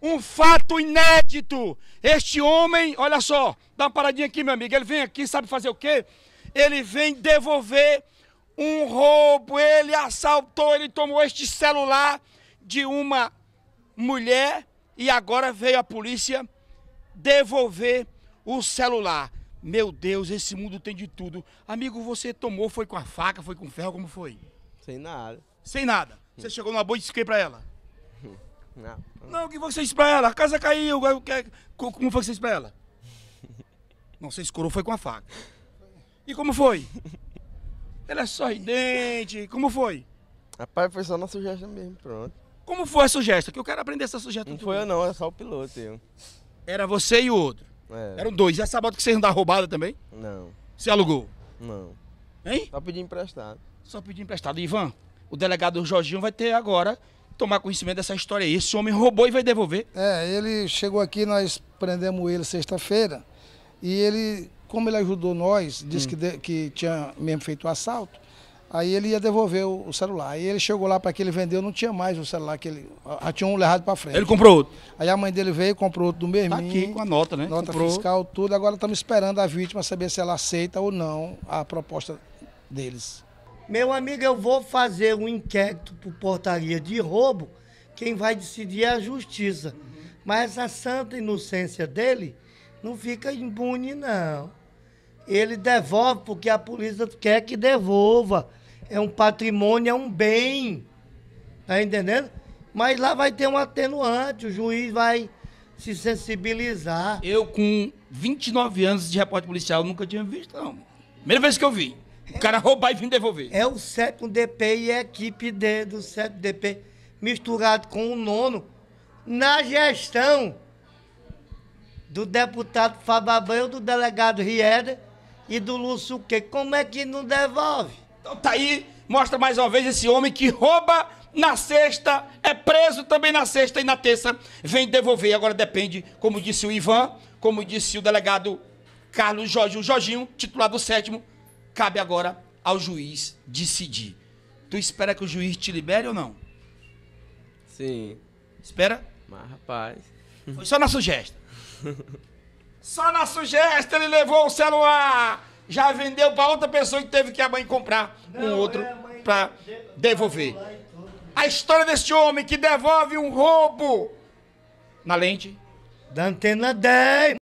Um fato inédito. Este homem, olha só, dá uma paradinha aqui, meu amigo. Ele vem aqui, sabe fazer o quê? Ele vem devolver um roubo. Ele assaltou, ele tomou este celular de uma mulher e agora veio a polícia devolver o celular. Meu Deus, esse mundo tem de tudo. Amigo, você tomou, foi com a faca, foi com ferro, como foi? Sem nada. Sem nada. Você chegou numa boa e disse o que pra ela? Não. Não, o que você disse pra ela? A casa caiu. Como foi que você disse pra ela? Não, você escorou foi com a faca. E como foi? Ela é sorridente. Como foi? Rapaz, foi só na sugestão mesmo, pronto. Como foi a sugestão? Que eu quero aprender essa sugestão. Não foi eu não, é só o piloto. Eu. Era você e o outro. É. Eram dois. E é essa moto que vocês andaram roubada também? Não. Você alugou? Não. Hein? Só pedi emprestado. Só pedi emprestado. Ivan, o delegado Jorginho vai ter agora tomar conhecimento dessa história aí. Esse homem roubou e vai devolver. É, ele chegou aqui, nós prendemos ele sexta-feira. E ele, como ele ajudou nós, disse hum. que, de, que tinha mesmo feito o assalto. Aí ele ia devolver o, o celular. Aí ele chegou lá para que ele vendeu, não tinha mais o celular que ele. tinha um levado para frente. Ele comprou outro. Aí a mãe dele veio, comprou outro do mesmo. Tá aqui com a nota, né? Nota comprou. fiscal, tudo. Agora estamos esperando a vítima saber se ela aceita ou não a proposta deles. Meu amigo, eu vou fazer um inquérito por portaria de roubo. Quem vai decidir é a justiça. Uhum. Mas a santa inocência dele não fica impune, não. Ele devolve porque a polícia quer que devolva. É um patrimônio, é um bem. Tá entendendo? Mas lá vai ter um atenuante, o juiz vai se sensibilizar. Eu, com 29 anos de repórter policial, nunca tinha visto, não. Primeira vez que eu vi. O cara roubar e vir devolver. É o sétimo DP e a equipe D do sétimo DP misturado com o nono na gestão do deputado Fababão, do delegado Rieda e do Lúcio que Como é que não devolve? Então tá aí, mostra mais uma vez esse homem que rouba na sexta, é preso também na sexta e na terça vem devolver. Agora depende, como disse o Ivan, como disse o delegado Carlos Jorge, o Jorginho, titular do sétimo, Cabe agora ao juiz decidir. Tu espera que o juiz te libere ou não? Sim. Espera? Mas, rapaz. Foi só na sugesta. só na sugesta ele levou o celular. Já vendeu para outra pessoa que teve que a mãe comprar não, um outro é para devolver. A história deste homem que devolve um roubo na lente da antena 10.